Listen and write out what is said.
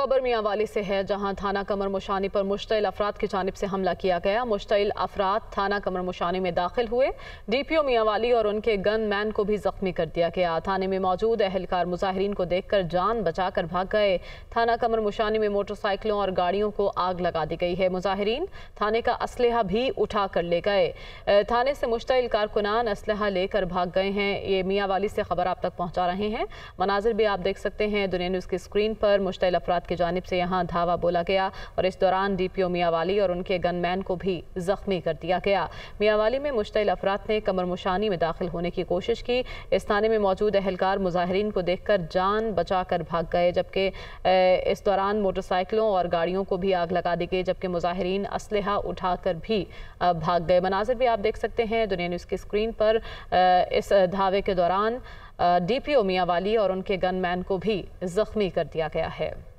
खबर मियाँ वाले से है जहां थाना कमर मुशानी पर मुश्तिल अफराद की जानब से हमला किया गया मुश्तिल अफराद थाना कमर मुशानी में दाखिल हुए डी पी ओ मियाँ वाली और उनके गन मैन को भी जख्मी कर दिया गया थाने में मौजूद अहलकार मुजाहरीन को देखकर जान बचा कर भाग गए थाना कमर मुशानी में मोटरसाइकिलों और गाड़ियों को आग लगा दी गई है मुजाहरीन थाने का असलहा भी उठा कर ले गए थाने से मुश्तिल कारकुनान असलहा लेकर भाग गए हैं ये मियाँ वाली से खबर आप तक पहुँचा रहे हैं मनाजिर भी आप देख सकते हैं दुनिया न्यूज़ की स्क्रीन पर मुश्तिल अफराद की जानब से यहाँ धावा बोला गया और इस दौरान डी पी ओ वाली और उनके गनमैन को भी जख्मी कर दिया गया वाली में मुश्तिल अफराद ने कमर मुशानी में दाखिल होने की कोशिश की इस थाने में मौजूद अहलकार मुजाहरीन को देखकर जान बचा कर भाग गए जबकि इस दौरान मोटरसाइकिलों और गाड़ियों को भी आग लगा दी गई जबकि मुजाहरीन असलहा उठाकर भी भाग गए मनाजिर भी आप देख सकते हैं दुनिया न्यूज़ की स्क्रीन पर इस धावे के दौरान डीपीओ वाली और उनके गनमैन को भी जख्मी कर दिया गया है